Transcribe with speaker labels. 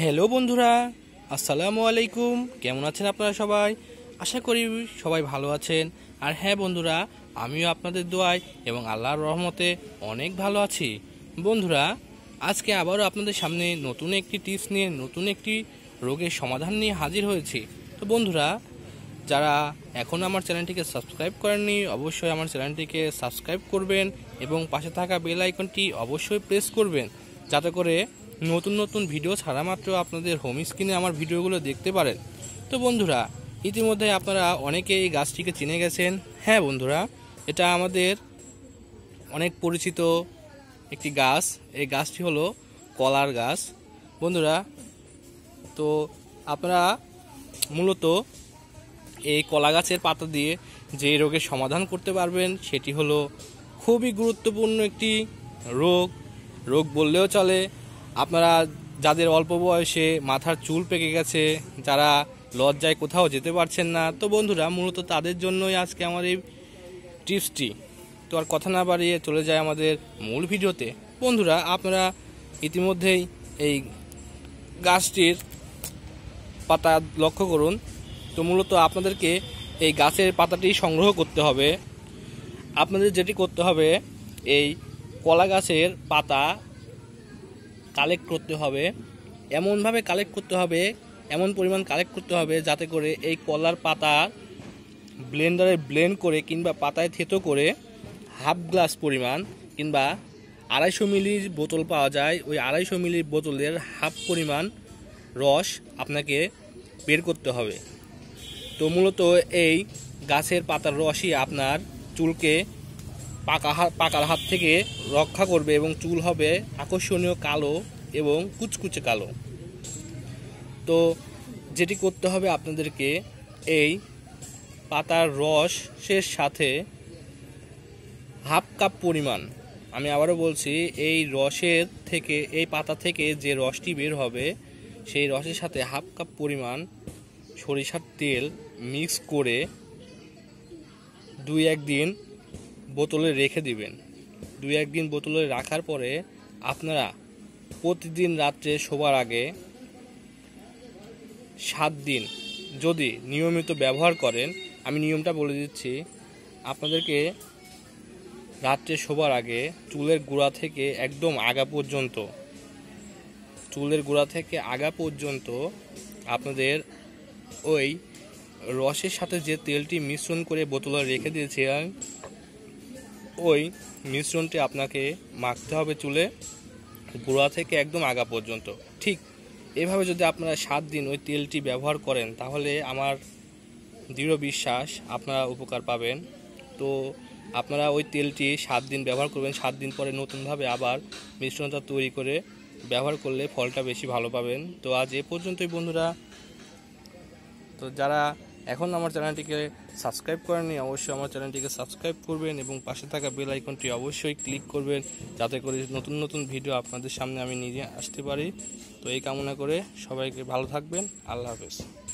Speaker 1: hello বন্ধুরা আসসালামু আলাইকুম কেমন আছেন আপনারা সবাই আশা করি সবাই ভালো আছেন আর হ্যাঁ বন্ধুরা আমিও আপনাদের দোয়ায় এবং আল্লাহর রহমতে অনেক ভালো আছি বন্ধুরা আজকে আবারও আপনাদের সামনে নতুন একটি টিপস নিয়ে নতুন একটি রোগের সমাধান নিয়ে হাজির হয়েছি তো বন্ধুরা যারা এখন আমার চ্যানেলটিকে সাবস্ক্রাইব করেননি অবশ্যই আমার চ্যানেলটিকে সাবস্ক্রাইব করবেন এবং পাশে থাকা বেল আইকনটি অবশ্যই প্রেস করবেন যাতে করে নতুন নতুন ভিডিও ছাড়া মাত্র আপনাদের হোম স্ক্রিনে আমার ভিডিওগুলো দেখতে পারেন তো বন্ধুরা ইতিমধ্যে আপনারা অনেকে এই গাছটিকে চিনে গেছেন হ্যাঁ বন্ধুরা এটা আমাদের অনেক পরিচিত একটি গাছ এই গাছটি হলো কলার গাছ বন্ধুরা তো আপনারা মূলত এই কলা গাছের পাতা দিয়ে যে রোগের সমাধান করতে পারবেন সেটি হলো খুবই গুরুত্বপূর্ণ একটি রোগ রোগ বললেও চলে আপনারা যাদের অল্প বয়সে মাথার চুল পেকে গেছে যারা লজ্জায় কোথাও যেতে পারছেন না তো বন্ধুরা মূলত তাদের জন্যই আজকে আমার এই টিপসটি তো আর কথা না বাড়িয়ে চলে যায় আমাদের মূল ভিডিওতে বন্ধুরা আপনারা ইতিমধ্যেই এই গাছটির পাতা লক্ষ্য করুন তো মূলত আপনাদেরকে এই গাছের পাতাটি সংগ্রহ করতে হবে আপনাদের যেটি করতে হবে এই কলা গাছের পাতা কালেক্ট করতে হবে এমনভাবে কালেক্ট করতে হবে এমন পরিমাণ কালেক্ট করতে হবে যাতে করে এই কলার পাতা ব্লেন্ডারে ব্লেন্ড করে কিংবা পাতায় থেতো করে হাফ গ্লাস পরিমাণ কিংবা আড়াইশো মিলির বোতল পাওয়া যায় ওই আড়াইশো মিলির বোতলের হাফ পরিমাণ রস আপনাকে বের করতে হবে তো মূলত এই গাছের পাতার রসই আপনার চুলকে পাকা পাকার হাত থেকে রক্ষা করবে এবং চুল হবে আকর্ষণীয় কালো এবং কুচকুচে কালো তো যেটি করতে হবে আপনাদেরকে এই পাতার রসের সাথে হাফ কাপ পরিমাণ আমি আবারও বলছি এই রসের থেকে এই পাতা থেকে যে রসটি বের হবে সেই রসের সাথে হাফ কাপ পরিমাণ সরিষার তেল মিক্স করে দুই একদিন বোতলে রেখে দিবেন দু একদিন বোতলে রাখার পরে আপনারা প্রতিদিন রাত্রে শোবার আগে সাত দিন যদি নিয়মিত ব্যবহার করেন আমি নিয়মটা বলে দিচ্ছি আপনাদেরকে রাত্রে শোবার আগে চুলের গোড়া থেকে একদম আগা পর্যন্ত চুলের গোড়া থেকে আগা পর্যন্ত আপনাদের ওই রসের সাথে যে তেলটি মিশ্রণ করে বোতলে রেখে দিয়েছিলাম ওই মিশ্রণটি আপনাকে মাখতে হবে চুলে গোড়া থেকে একদম আগা পর্যন্ত ঠিক এভাবে যদি আপনারা সাত দিন ওই তেলটি ব্যবহার করেন তাহলে আমার দৃঢ় বিশ্বাস আপনারা উপকার পাবেন তো আপনারা ওই তেলটি সাত দিন ব্যবহার করবেন সাত দিন পরে নতুনভাবে আবার মিশ্রণটা তৈরি করে ব্যবহার করলে ফলটা বেশি ভালো পাবেন তো আজ এ পর্যন্তই বন্ধুরা তো যারা এখন আমার চ্যানেলটিকে সাবস্ক্রাইব করেননি অবশ্যই আমার চ্যানেলটিকে সাবস্ক্রাইব করবেন এবং পাশে থাকা বেল আইকনটি অবশ্যই ক্লিক করবেন যাতে করে নতুন নতুন ভিডিও আপনাদের সামনে আমি নিজে আসতে পারি তো এই কামনা করে সবাইকে ভালো থাকবেন আল্লাহ হাফেজ